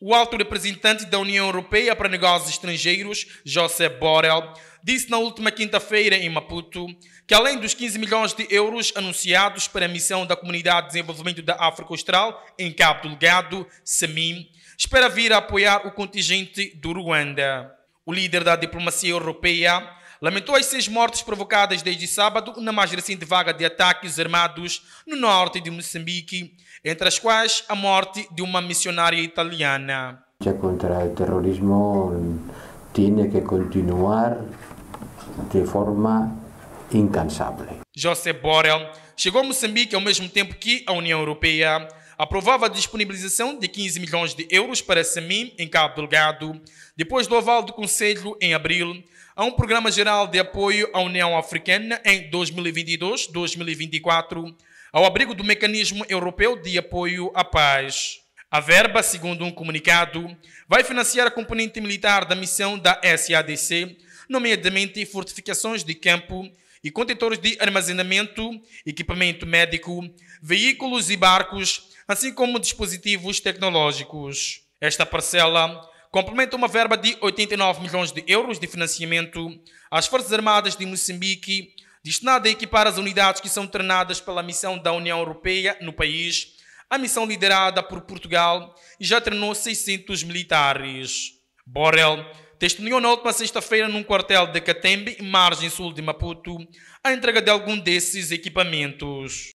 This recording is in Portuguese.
O alto representante da União Europeia para Negócios Estrangeiros, José Borrell, disse na última quinta-feira em Maputo que, além dos 15 milhões de euros anunciados para a missão da Comunidade de Desenvolvimento da África Austral em Cabo Delgado, SEMIM, espera vir a apoiar o contingente do Ruanda. O líder da diplomacia europeia lamentou as seis mortes provocadas desde sábado na mais recente vaga de ataques armados no norte de Moçambique, entre as quais a morte de uma missionária italiana. A contra o terrorismo tem que continuar de forma incansável. José Borrell chegou a Moçambique ao mesmo tempo que a União Europeia aprovava a disponibilização de 15 milhões de euros para SMI em Cabo Delgado, depois do aval do Conselho em abril, a um Programa Geral de Apoio à União Africana em 2022-2024, ao abrigo do Mecanismo Europeu de Apoio à Paz. A verba, segundo um comunicado, vai financiar a componente militar da missão da SADC, nomeadamente fortificações de campo e contentores de armazenamento, equipamento médico, veículos e barcos, Assim como dispositivos tecnológicos. Esta parcela complementa uma verba de 89 milhões de euros de financiamento às Forças Armadas de Moçambique, destinada a equipar as unidades que são treinadas pela missão da União Europeia no país, a missão liderada por Portugal e já treinou 600 militares. Borrell testemunhou na última sexta-feira num quartel de Catembe, margem sul de Maputo, a entrega de algum desses equipamentos.